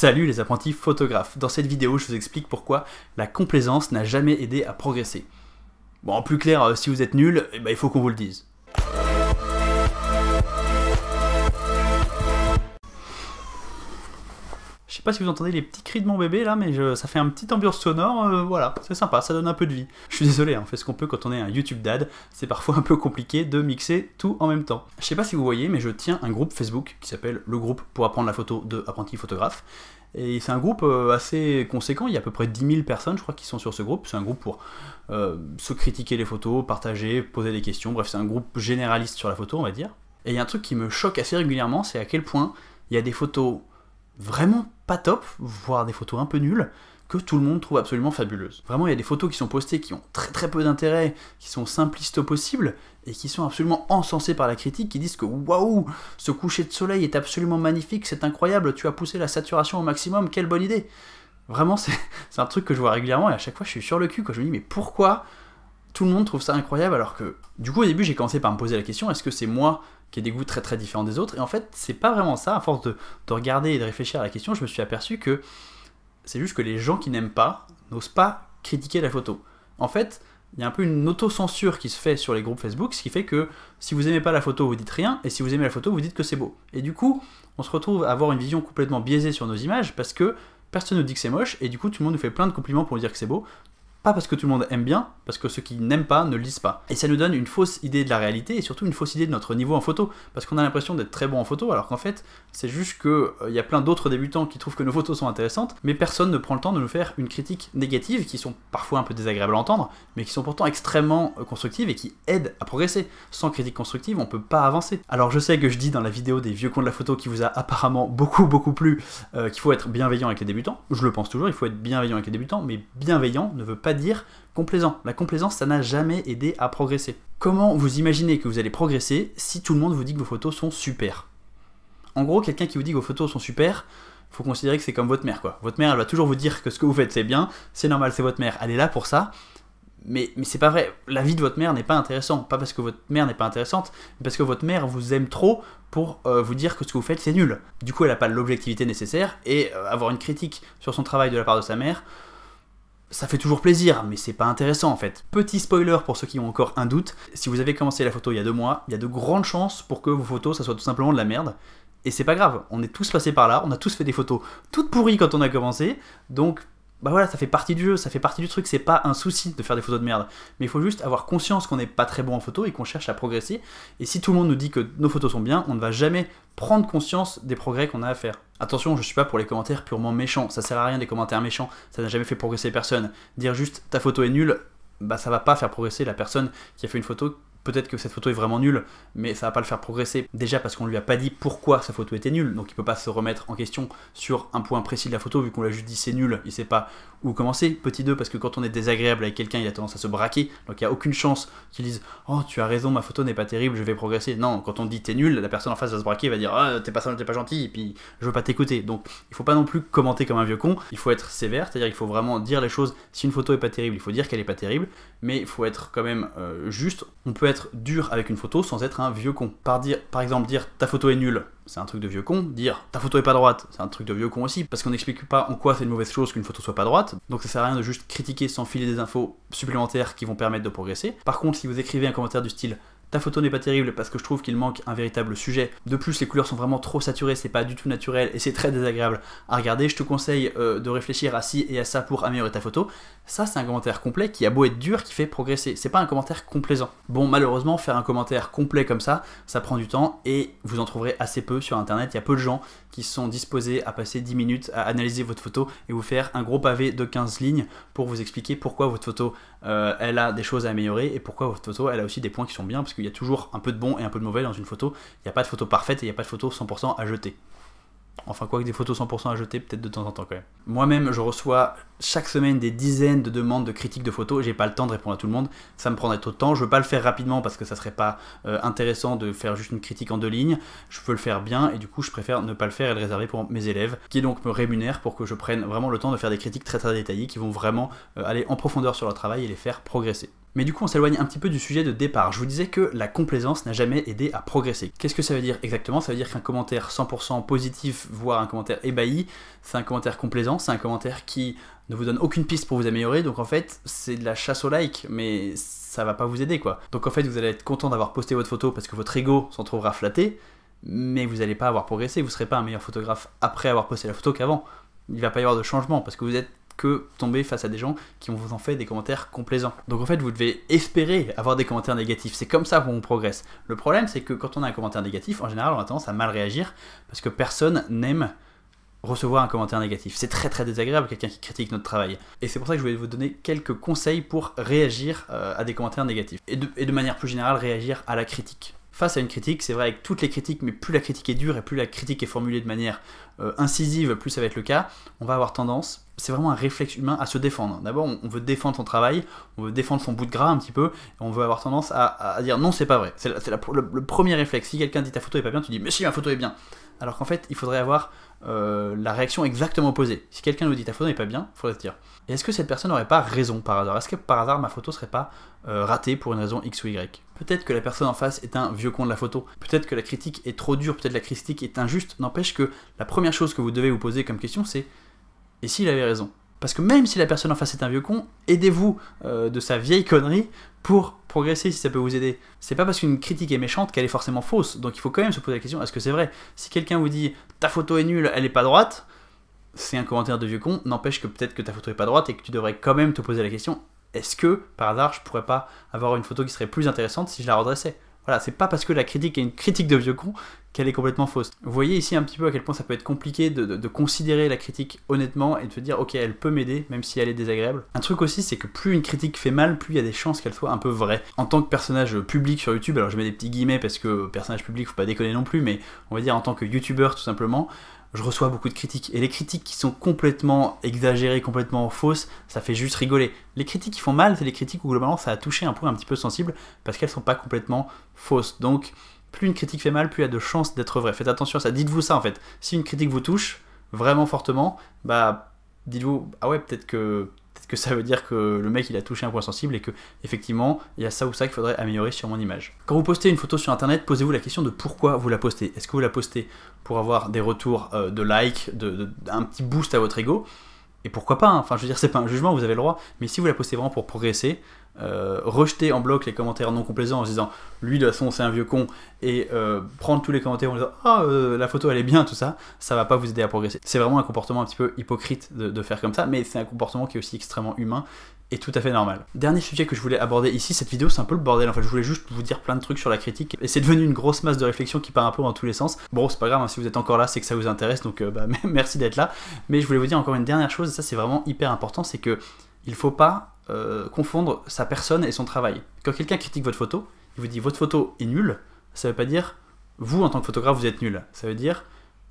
Salut les apprentis photographes, dans cette vidéo je vous explique pourquoi la complaisance n'a jamais aidé à progresser. Bon, en plus clair, euh, si vous êtes nul, eh ben, il faut qu'on vous le dise. sais pas si vous entendez les petits cris de mon bébé là, mais je, ça fait un petit ambiance sonore, euh, voilà, c'est sympa, ça donne un peu de vie. Je suis désolé, hein, on fait ce qu'on peut quand on est un YouTube dad, c'est parfois un peu compliqué de mixer tout en même temps. Je sais pas si vous voyez, mais je tiens un groupe Facebook qui s'appelle le groupe pour apprendre la photo de apprenti photographe. Et c'est un groupe euh, assez conséquent, il y a à peu près 10 000 personnes, je crois, qui sont sur ce groupe. C'est un groupe pour euh, se critiquer les photos, partager, poser des questions. Bref, c'est un groupe généraliste sur la photo, on va dire. Et il y a un truc qui me choque assez régulièrement, c'est à quel point il y a des photos vraiment pas top, voire des photos un peu nulles, que tout le monde trouve absolument fabuleuses. Vraiment, il y a des photos qui sont postées qui ont très très peu d'intérêt, qui sont simplistes au possible, et qui sont absolument encensées par la critique, qui disent que waouh, ce coucher de soleil est absolument magnifique, c'est incroyable, tu as poussé la saturation au maximum, quelle bonne idée Vraiment, c'est un truc que je vois régulièrement, et à chaque fois je suis sur le cul quand je me dis mais pourquoi tout le monde trouve ça incroyable alors que du coup au début j'ai commencé par me poser la question est-ce que c'est moi qui ai des goûts très très différents des autres et en fait c'est pas vraiment ça à force de, regarder et de réfléchir à la question je me suis aperçu que c'est juste que les gens qui n'aiment pas n'osent pas critiquer la photo en fait il y a un peu une autocensure qui se fait sur les groupes Facebook, ce qui fait que si vous aimez pas la photo, vous dites rien, et si vous aimez la photo, vous dites que c'est beau. Et du coup, on se retrouve à avoir une vision complètement biaisée sur nos images parce que personne nous dit que c'est moche, et du coup, tout le monde nous fait plein de compliments pour nous dire que c'est beau, pas parce que tout le monde aime bien, parce que ceux qui n'aiment pas ne lisent pas. Et ça nous donne une fausse idée de la réalité et surtout une fausse idée de notre niveau en photo. Parce qu'on a l'impression d'être très bon en photo, alors qu'en fait, c'est juste que il euh, y a plein d'autres débutants qui trouvent que nos photos sont intéressantes, mais personne ne prend le temps de nous faire une critique négative, qui sont parfois un peu désagréables à entendre, mais qui sont pourtant extrêmement euh, constructives et qui aident à progresser. Sans critique constructive, on peut pas avancer. Alors je sais que je dis dans la vidéo des vieux cons de la photo qui vous a apparemment beaucoup beaucoup plu euh, qu'il faut être bienveillant avec les débutants. Je le pense toujours, il faut être bienveillant avec les débutants, mais bienveillant ne veut pas dire complaisant. La complaisance, ça n'a jamais aidé à progresser. Comment vous imaginez que vous allez progresser si tout le monde vous dit que vos photos sont super En gros, quelqu'un qui vous dit que vos photos sont super, faut considérer que c'est comme votre mère, quoi. Votre mère, elle va toujours vous dire que ce que vous faites, c'est bien, c'est normal, c'est votre mère, elle est là pour ça. Mais, mais c'est pas vrai, la vie de votre mère n'est pas intéressante, pas parce que votre mère n'est pas intéressante, mais parce que votre mère vous aime trop pour euh, vous dire que ce que vous faites c'est nul. Du coup elle a pas l'objectivité nécessaire et euh, avoir une critique sur son travail de la part de sa mère, ça fait toujours plaisir, mais c'est pas intéressant en fait. Petit spoiler pour ceux qui ont encore un doute, si vous avez commencé la photo il y a deux mois, il y a de grandes chances pour que vos photos, ça soit tout simplement de la merde. Et c'est pas grave, on est tous passés par là, on a tous fait des photos toutes pourries quand on a commencé, donc bah voilà, ça fait partie du jeu, ça fait partie du truc, c'est pas un souci de faire des photos de merde. Mais il faut juste avoir conscience qu'on n'est pas très bon en photo et qu'on cherche à progresser. Et si tout le monde nous dit que nos photos sont bien, on ne va jamais prendre conscience des progrès qu'on a à faire. Attention, je suis pas pour les commentaires purement méchants, ça sert à rien des commentaires méchants, ça n'a jamais fait progresser personne. Dire juste ta photo est nulle, bah ça va pas faire progresser la personne qui a fait une photo Peut-être que cette photo est vraiment nulle, mais ça va pas le faire progresser. Déjà parce qu'on lui a pas dit pourquoi sa photo était nulle, donc il peut pas se remettre en question sur un point précis de la photo, vu qu'on l'a juste dit c'est nul, il sait pas où commencer. Petit 2, parce que quand on est désagréable avec quelqu'un, il a tendance à se braquer, donc il y a aucune chance qu'il dise Oh, tu as raison, ma photo n'est pas terrible, je vais progresser. Non, quand on dit t'es nul, la personne en face va se braquer, va dire Ah, t'es pas t'es pas gentil, et puis je veux pas t'écouter. Donc il faut pas non plus commenter comme un vieux con, il faut être sévère, c'est-à-dire il faut vraiment dire les choses. Si une photo est pas terrible, il faut dire qu'elle est pas terrible, mais il faut être quand même euh, juste. On peut dur avec une photo sans être un vieux con. Par, dire, par exemple, dire ta photo est nulle, c'est un truc de vieux con. Dire ta photo est pas droite, c'est un truc de vieux con aussi, parce qu'on n'explique pas en quoi c'est une mauvaise chose qu'une photo soit pas droite. Donc ça sert à rien de juste critiquer sans filer des infos supplémentaires qui vont permettre de progresser. Par contre, si vous écrivez un commentaire du style ta photo n'est pas terrible parce que je trouve qu'il manque un véritable sujet. De plus, les couleurs sont vraiment trop saturées, c'est pas du tout naturel et c'est très désagréable à regarder. Je te conseille euh, de réfléchir à ci et à ça pour améliorer ta photo. Ça, c'est un commentaire complet qui a beau être dur, qui fait progresser. C'est pas un commentaire complaisant. Bon, malheureusement, faire un commentaire complet comme ça, ça prend du temps et vous en trouverez assez peu sur internet. Il y a peu de gens qui sont disposés à passer 10 minutes à analyser votre photo et vous faire un gros pavé de 15 lignes pour vous expliquer pourquoi votre photo euh, elle a des choses à améliorer et pourquoi votre photo elle a aussi des points qui sont bien il y a toujours un peu de bon et un peu de mauvais dans une photo. Il n'y a pas de photo parfaite et il n'y a pas de photo 100% à jeter. Enfin, quoi que des photos 100% à jeter, peut-être de temps en temps quand même. Moi-même, je reçois chaque semaine des dizaines de demandes de critiques de photos. J'ai pas le temps de répondre à tout le monde. Ça me prendrait trop de temps. Je veux pas le faire rapidement parce que ça serait pas euh, intéressant de faire juste une critique en deux lignes. Je veux le faire bien et du coup, je préfère ne pas le faire et le réserver pour mes élèves qui donc me rémunèrent pour que je prenne vraiment le temps de faire des critiques très très détaillées qui vont vraiment euh, aller en profondeur sur leur travail et les faire progresser. Mais du coup, on s'éloigne un petit peu du sujet de départ. Je vous disais que la complaisance n'a jamais aidé à progresser. Qu'est-ce que ça veut dire exactement Ça veut dire qu'un commentaire 100% positif, voire un commentaire ébahi, c'est un commentaire complaisant, c'est un commentaire qui ne vous donne aucune piste pour vous améliorer. Donc en fait, c'est de la chasse au like, mais ça va pas vous aider quoi. Donc en fait, vous allez être content d'avoir posté votre photo parce que votre ego s'en trouvera flatté, mais vous n'allez pas avoir progressé. Vous serez pas un meilleur photographe après avoir posté la photo qu'avant. Il va pas y avoir de changement parce que vous êtes que tomber face à des gens qui ont vous en fait des commentaires complaisants. Donc en fait, vous devez espérer avoir des commentaires négatifs. C'est comme ça qu'on progresse. Le problème, c'est que quand on a un commentaire négatif, en général, on a tendance à mal réagir parce que personne n'aime recevoir un commentaire négatif. C'est très très désagréable quelqu'un qui critique notre travail. Et c'est pour ça que je voulais vous donner quelques conseils pour réagir euh, à des commentaires négatifs. Et de, manière plus générale, réagir à la critique face à une critique, c'est vrai avec toutes les critiques, mais plus la critique est dure et plus la critique est formulée de manière euh, incisive, plus ça va être le cas, on va avoir tendance c'est vraiment un réflexe humain à se défendre. D'abord, on, veut défendre son travail, on veut défendre son bout de gras un petit peu, et on veut avoir tendance à, dire non, c'est pas vrai. C'est le, premier réflexe. Si quelqu'un dit ta photo est pas bien, tu dis mais si ma photo est bien. Alors qu'en fait, il faudrait avoir euh, la réaction exactement opposée. Si quelqu'un nous dit ta photo n'est pas bien, il faudrait se dire est-ce que cette personne n'aurait pas raison par hasard Est-ce que par hasard ma photo serait pas euh, ratée pour une raison X ou Y Peut-être que la personne en face est un vieux con de la photo, peut-être que la critique est trop dure, peut-être que la critique est injuste. N'empêche que la première chose que vous devez vous poser comme question, c'est et s'il avait raison Parce que même si la personne en face est un vieux con, aidez-vous euh, de sa vieille connerie pour progresser si ça peut vous aider. C'est pas parce qu'une critique est méchante qu'elle est forcément fausse. Donc il faut quand même se poser la question est-ce que c'est vrai Si quelqu'un vous dit ta photo est nulle, elle est pas droite, c'est un commentaire de vieux con, n'empêche que peut-être que ta photo est pas droite et que tu devrais quand même te poser la question est-ce que par hasard je pourrais pas avoir une photo qui serait plus intéressante si je la redressais voilà, c'est pas parce que la critique est une critique de vieux con qu'elle est complètement fausse. Vous voyez ici un petit peu à quel point ça peut être compliqué de, considérer la critique honnêtement et de se dire ok elle peut m'aider même si elle est désagréable. Un truc aussi c'est que plus une critique fait mal, plus il y a des chances qu'elle soit un peu vraie. En tant que personnage public sur YouTube, alors je mets des petits guillemets parce que personnage public faut pas déconner non plus, mais on va dire en tant que youtubeur tout simplement, je reçois beaucoup de critiques. Et les critiques qui sont complètement exagérées, complètement fausses, ça fait juste rigoler. Les critiques qui font mal, c'est les critiques où globalement ça a touché un point un petit peu sensible parce qu'elles sont pas complètement fausses. Donc, plus une critique fait mal, plus y a de chances d'être vraie. Faites attention à ça. Dites-vous ça en fait. Si une critique vous touche vraiment fortement, bah dites-vous ah ouais peut-être que est-ce que ça veut dire que le mec il a touché un point sensible et que effectivement il y a ça ou ça qu'il faudrait améliorer sur mon image. Quand vous postez une photo sur internet, posez-vous la question de pourquoi vous la postez. Est-ce que vous la postez pour avoir des retours euh, de likes, de, un petit boost à votre ego et pourquoi pas, hein. enfin je veux dire c'est pas un jugement, vous avez le droit, mais si vous la postez vraiment pour progresser, euh, rejeter en bloc les commentaires non complaisants en se disant lui de son, façon c'est un vieux con et euh, prendre tous les commentaires en disant ah euh, la photo elle est bien tout ça, ça va pas vous aider à progresser. C'est vraiment un comportement un petit peu hypocrite de faire comme ça, mais c'est un comportement qui est aussi extrêmement humain est tout à fait normal. Dernier sujet que je voulais aborder ici, cette vidéo c'est un peu le bordel en fait, je voulais juste vous dire plein de trucs sur la critique et c'est devenu une grosse masse de réflexion qui part un peu dans tous les sens. Bon c'est pas grave, hein, si vous êtes encore là c'est que ça vous intéresse donc euh, bah, merci d'être là. Mais je voulais vous dire encore une dernière chose et ça c'est vraiment hyper important, c'est que il faut pas euh, confondre sa personne et son travail. Quand quelqu'un critique votre photo, il vous dit votre photo est nulle, ça veut pas dire vous en tant que photographe vous êtes nul, ça veut dire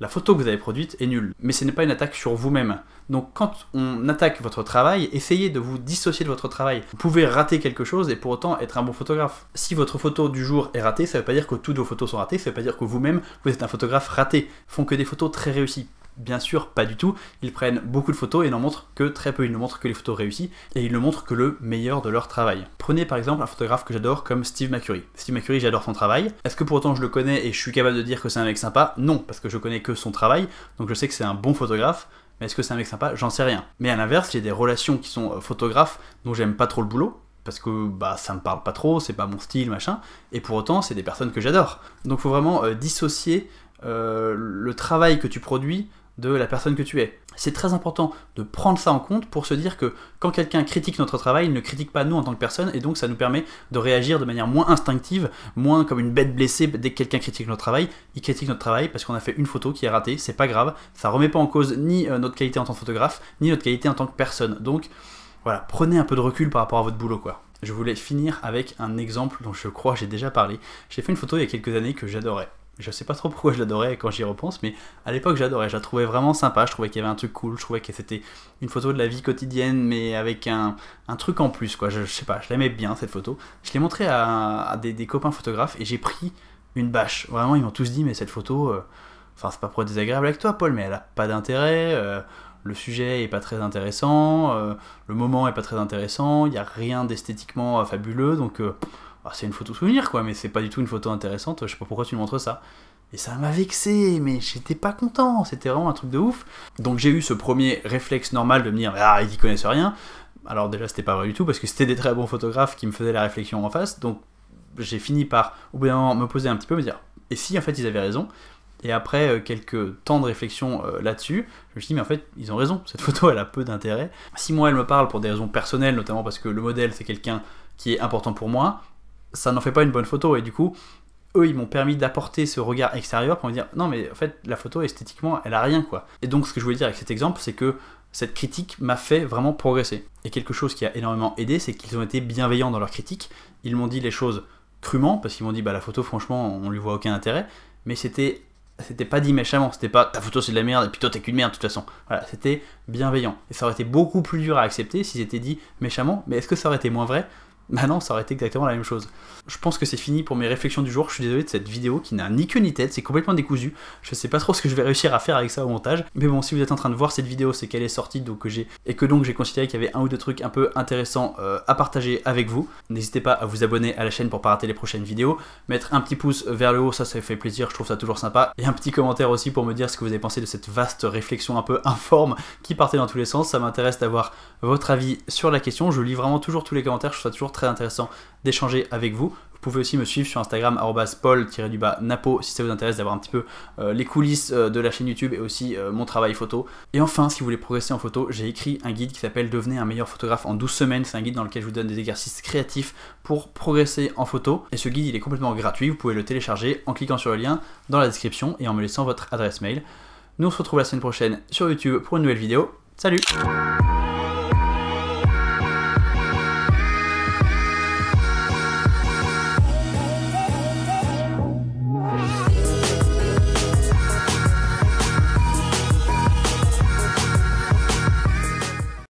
la photo que vous avez produite est nulle. Mais ce n'est pas une attaque sur vous-même. Donc quand on attaque votre travail, essayez de vous dissocier de votre travail. Vous pouvez rater quelque chose et pour autant être un bon photographe. Si votre photo du jour est ratée, ça ne veut pas dire que toutes vos photos sont ratées, ça ne veut pas dire que vous-même, vous êtes un photographe raté. font que des photos très réussies. Bien sûr, pas du tout. Ils prennent beaucoup de photos et n'en montrent que très peu. Ils ne montrent que les photos réussies et ils ne montrent que le meilleur de leur travail. Prenez par exemple un photographe que j'adore comme Steve McCurry. Steve McCurry, j'adore son travail. Est-ce que pour autant je le connais et je suis capable de dire que c'est un mec sympa Non, parce que je connais que son travail, donc je sais que c'est un bon photographe. Mais est-ce que c'est un mec sympa J'en sais rien. Mais à l'inverse, il y a des relations qui sont euh, photographes dont j'aime pas trop le boulot, parce que bah ça me parle pas trop, c'est pas mon style, machin, et pour autant c'est des personnes que j'adore. Donc faut vraiment euh, dissocier euh, le travail que tu produis de la personne que tu es. C'est très important de prendre ça en compte pour se dire que quand quelqu'un critique notre travail, il ne critique pas nous en tant que personne et donc ça nous permet de réagir de manière moins instinctive, moins comme une bête blessée dès que quelqu'un critique notre travail. Il critique notre travail parce qu'on a fait une photo qui est ratée, c'est pas grave, ça remet pas en cause ni euh, notre qualité en tant que photographe, ni notre qualité en tant que personne. Donc voilà, prenez un peu de recul par rapport à votre boulot quoi je voulais finir avec un exemple dont je crois j'ai déjà parlé. J'ai fait une photo il y a quelques années que j'adorais. Je sais pas trop pourquoi je l'adorais quand j'y repense, mais à l'époque j'adorais, je la trouvais vraiment sympa, je trouvais qu'il y avait un truc cool, je trouvais que c'était une photo de la vie quotidienne, mais avec un, truc en plus, quoi. Je, sais pas, je l'aimais bien cette photo. Je l'ai montrée à, des, copains photographes et j'ai pris une bâche. Vraiment, ils m'ont tous dit, mais cette photo, euh, enfin, c'est pas pour être désagréable avec toi, Paul, mais elle a pas d'intérêt. Euh, le sujet est pas très intéressant, euh, le moment est pas très intéressant, il n'y a rien d'esthétiquement fabuleux, donc euh, ah, c'est une photo souvenir quoi, mais c'est pas du tout une photo intéressante, je sais pas pourquoi tu me montres ça. Et ça m'a vexé, mais j'étais pas content, c'était vraiment un truc de ouf. Donc j'ai eu ce premier réflexe normal de me dire Ah, ils n'y connaissent rien. Alors déjà, c'était pas vrai du tout, parce que c'était des très bons photographes qui me faisaient la réflexion en face, donc j'ai fini par, au bout me poser un petit peu, me dire Et si en fait ils avaient raison et après euh, quelques temps de réflexion euh, là-dessus, je me suis dit, mais en fait, ils ont raison, cette photo, elle a peu d'intérêt. Si moi, elle me parle pour des raisons personnelles, notamment parce que le modèle, c'est quelqu'un qui est important pour moi, ça n'en fait pas une bonne photo. Et du coup, eux, ils m'ont permis d'apporter ce regard extérieur pour me dire, non, mais en fait, la photo, esthétiquement, elle a rien, quoi. Et donc, ce que je voulais dire avec cet exemple, c'est que cette critique m'a fait vraiment progresser. Et quelque chose qui a énormément aidé, c'est qu'ils ont été bienveillants dans leur critique. Ils m'ont dit les choses crûment, parce qu'ils m'ont dit, bah, la photo, franchement, on lui voit aucun intérêt. Mais c'était c'était pas dit méchamment, c'était pas ta photo c'est de la merde et puis toi t'es qu'une merde de toute façon. Voilà, c'était bienveillant. Et ça aurait été beaucoup plus dur à accepter s'ils étaient dit méchamment, mais est-ce que ça aurait été moins vrai bah non, ça aurait été exactement la même chose. Je pense que c'est fini pour mes réflexions du jour. Je suis désolé de cette vidéo qui n'a ni queue ni tête, c'est complètement décousu. Je sais pas trop ce que je vais réussir à faire avec ça au montage. Mais bon, si vous êtes en train de voir cette vidéo, c'est qu'elle est sortie donc que et que donc j'ai considéré qu'il y avait un ou deux trucs un peu intéressants euh, à partager avec vous. N'hésitez pas à vous abonner à la chaîne pour ne pas rater les prochaines vidéos. Mettre un petit pouce vers le haut, ça ça fait plaisir, je trouve ça toujours sympa. Et un petit commentaire aussi pour me dire ce que vous avez pensé de cette vaste réflexion un peu informe qui partait dans tous les sens. Ça m'intéresse d'avoir votre avis sur la question. Je lis vraiment toujours tous les commentaires, je trouve ça toujours très intéressant d'échanger avec vous. Vous pouvez aussi me suivre sur Instagram paul-napo si ça vous intéresse d'avoir un petit peu euh, les coulisses euh, de la chaîne YouTube et aussi euh, mon travail photo. Et enfin, si vous voulez progresser en photo, j'ai écrit un guide qui s'appelle Devenez un meilleur photographe en 12 semaines. C'est un guide dans lequel je vous donne des exercices créatifs pour progresser en photo. Et ce guide, il est complètement gratuit. Vous pouvez le télécharger en cliquant sur le lien dans la description et en me laissant votre adresse mail. Nous, on se retrouve la semaine prochaine sur YouTube pour une nouvelle vidéo. Salut